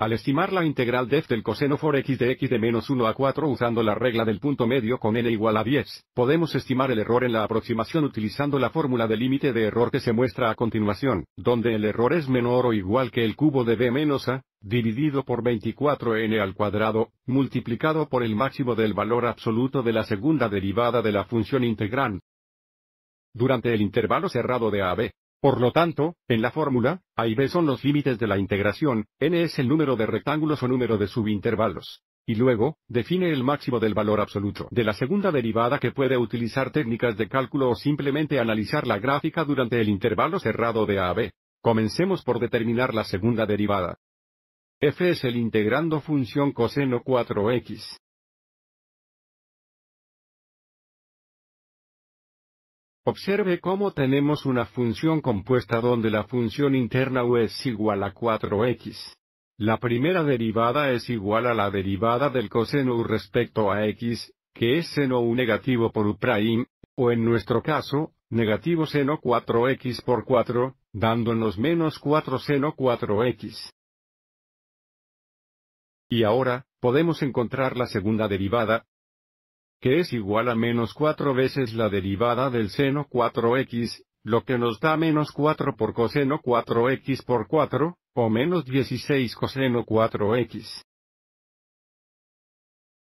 Al estimar la integral f del coseno for x de x de menos 1 a 4 usando la regla del punto medio con n igual a 10, podemos estimar el error en la aproximación utilizando la fórmula de límite de error que se muestra a continuación, donde el error es menor o igual que el cubo de b menos a, dividido por 24n al cuadrado, multiplicado por el máximo del valor absoluto de la segunda derivada de la función integral Durante el intervalo cerrado de a b, por lo tanto, en la fórmula, A y B son los límites de la integración, n es el número de rectángulos o número de subintervalos. Y luego, define el máximo del valor absoluto de la segunda derivada que puede utilizar técnicas de cálculo o simplemente analizar la gráfica durante el intervalo cerrado de A a B. Comencemos por determinar la segunda derivada. f es el integrando función coseno 4x. Observe cómo tenemos una función compuesta donde la función interna u es igual a 4x. La primera derivada es igual a la derivada del coseno u respecto a x, que es seno u negativo por u prime, o en nuestro caso, negativo seno 4x por 4, dándonos menos 4 seno 4x. Y ahora, podemos encontrar la segunda derivada, que es igual a menos 4 veces la derivada del seno 4x, lo que nos da menos 4 por coseno 4x por 4, o menos 16 coseno 4x.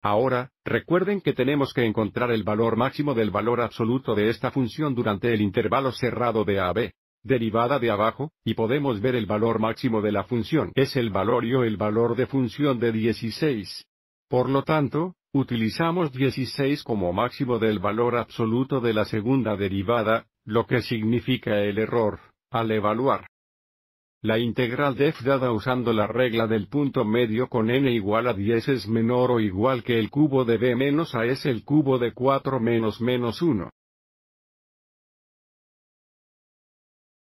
Ahora, recuerden que tenemos que encontrar el valor máximo del valor absoluto de esta función durante el intervalo cerrado de AB. derivada de abajo, y podemos ver el valor máximo de la función. Es el valor y o el valor de función de 16. Por lo tanto, utilizamos 16 como máximo del valor absoluto de la segunda derivada, lo que significa el error, al evaluar la integral de f dada usando la regla del punto medio con n igual a 10 es menor o igual que el cubo de b menos a es el cubo de 4 menos menos 1.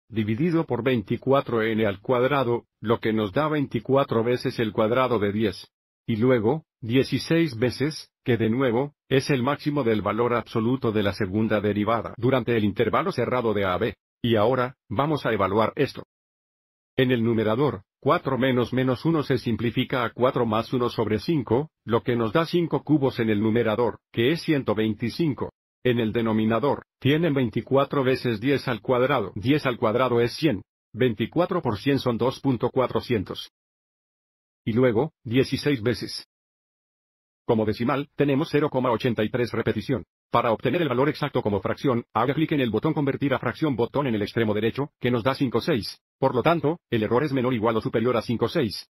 Dividido por 24n al cuadrado, lo que nos da 24 veces el cuadrado de 10 y luego, 16 veces, que de nuevo, es el máximo del valor absoluto de la segunda derivada durante el intervalo cerrado de a a b. Y ahora, vamos a evaluar esto. En el numerador, 4 menos menos 1 se simplifica a 4 más 1 sobre 5, lo que nos da 5 cubos en el numerador, que es 125. En el denominador, tienen 24 veces 10 al cuadrado. 10 al cuadrado es 100. 24 por 100 son 2.400. Y luego, 16 veces. Como decimal, tenemos 0,83 repetición. Para obtener el valor exacto como fracción, haga clic en el botón Convertir a fracción botón en el extremo derecho, que nos da 5,6. Por lo tanto, el error es menor igual o superior a 5,6.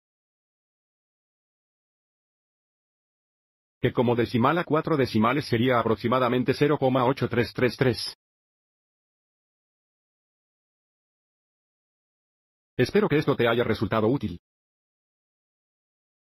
que como decimal a 4 decimales sería aproximadamente 0,8333. Espero que esto te haya resultado útil.